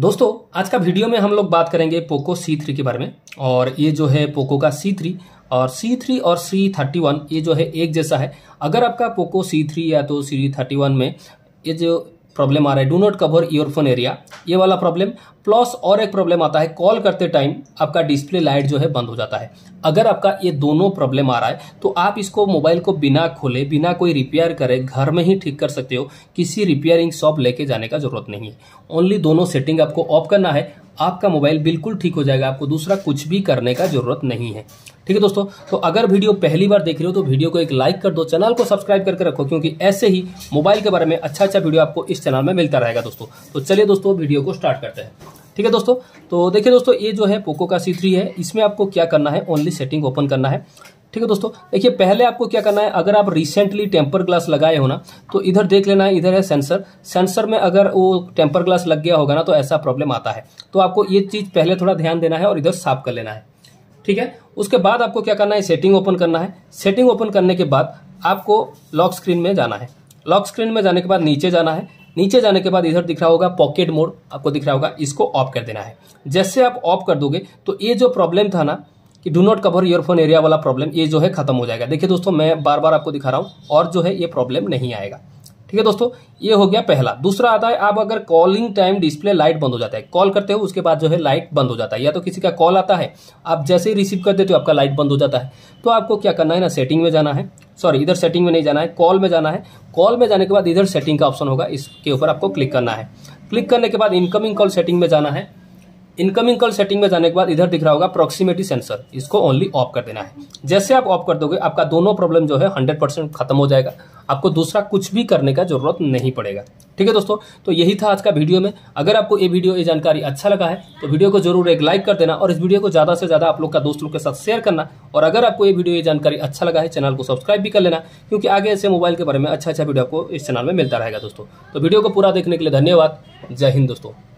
दोस्तों आज का वीडियो में हम लोग बात करेंगे पोको C3 के बारे में और ये जो है पोको का C3 और C3 और C31 ये जो है एक जैसा है अगर आपका पोको C3 या तो C31 में ये जो प्रॉब्लम आ रहा है do not cover earphone area ये वाला प्रॉब्लम प्लस और एक प्रॉब्लम आता है कॉल करते टाइम आपका डिस्प्ले लाइट जो है बंद हो जाता है अगर आपका ये दोनों प्रॉब्लम आ रहा है तो आप इसको मोबाइल को बिना खोले बिना कोई रिपेयर करे घर में ही ठीक कर सकते हो किसी रिपेयरिंग शॉप लेके जाने का जरूरत नहीं है ओनली दोनों सेटिंग आपको ऑफ करना है आपका मोबाइल बिल्कुल ठीक हो जाएगा आपको दूसरा कुछ भी करने का जरूरत नहीं है ठीक है दोस्तों तो अगर वीडियो पहली बार देख रहे हो तो वीडियो को एक लाइक कर दो चैनल को सब्सक्राइब करके रखो क्योंकि ऐसे ही मोबाइल के बारे में अच्छा अच्छा वीडियो आपको इस चैनल में मिलता रहेगा दोस्तों तो चलिए दोस्तों वीडियो को स्टार्ट करते हैं ठीक है दोस्तों तो देखिए दोस्तों ये जो है पोको का सी है इसमें आपको क्या करना है ओनली सेटिंग ओपन करना है ठीक है दोस्तों देखिए पहले आपको क्या करना है अगर आप रिसेंटली टेम्पर ग्लास लगाए हो ना तो इधर देख लेना है इधर है सेंसर सेंसर में अगर वो टेम्पर ग्लास लग गया होगा ना तो ऐसा प्रॉब्लम आता है तो आपको ये चीज़ पहले थोड़ा ध्यान देना है और इधर साफ कर लेना है ठीक है उसके बाद आपको क्या करना है सेटिंग ओपन करना है सेटिंग ओपन करने के बाद आपको लॉक स्क्रीन में जाना है लॉक स्क्रीन में जाने के बाद नीचे जाना है नीचे जाने के बाद इधर दिख रहा होगा पॉकेट मोड आपको दिख रहा होगा इसको ऑफ कर देना है जैसे आप ऑफ कर दोगे तो ये जो प्रॉब्लम था ना कि do not cover earphone area वाला प्रॉब्लम ये जो है खत्म हो जाएगा देखिए दोस्तों मैं बार बार आपको दिखा रहा हूँ और जो है ये प्रॉब्लम नहीं आएगा ठीक है दोस्तों ये हो गया पहला दूसरा आता है आप अगर कॉलिंग टाइम डिस्प्ले लाइट बंद हो जाता है कॉल करते हो उसके बाद जो है लाइट बंद हो जाता है या तो किसी का कॉल आता है आप जैसे ही रिसीव कर देते हो आपका लाइट बंद हो जाता है तो आपको क्या करना है ना सेटिंग में जाना है सॉरी इधर सेटिंग में नहीं जाना है कॉल में जाना है कॉल में जाने के बाद इधर सेटिंग का ऑप्शन होगा इसके ऊपर आपको क्लिक करना है क्लिक करने के बाद इनकमिंग कॉल सेटिंग में जाना है इनकमिंग कॉल सेटिंग में जाने के बाद इधर दिख रहा होगा प्रॉक्सिमिटी सेंसर इसको ओनली ऑफ कर देना है जैसे आप ऑफ कर दोगे आपका दोनों प्रॉब्लम जो है हंड्रेड परसेंट खत्म हो जाएगा आपको दूसरा कुछ भी करने का जरूरत नहीं पड़ेगा ठीक है दोस्तों तो यही था आज का वीडियो में अगर आपको ये वीडियो ये जानकारी अच्छा लगा है तो वीडियो को जरूर एक लाइक कर देना और इस वीडियो को ज़्यादा से ज़्यादा आप लोग का दोस्तों के साथ शेयर करना और अगर आपको ये वीडियो ये जानकारी अच्छा लगा है चैनल को सब्सक्राइब भी कर लेना क्योंकि आगे ऐसे मोबाइल के बारे में अच्छा अच्छा वीडियो आपको इस चैनल में मिलता रहेगा दोस्तों तो वीडियो को पूरा देखने के लिए धन्यवाद जय हिंद दोस्तों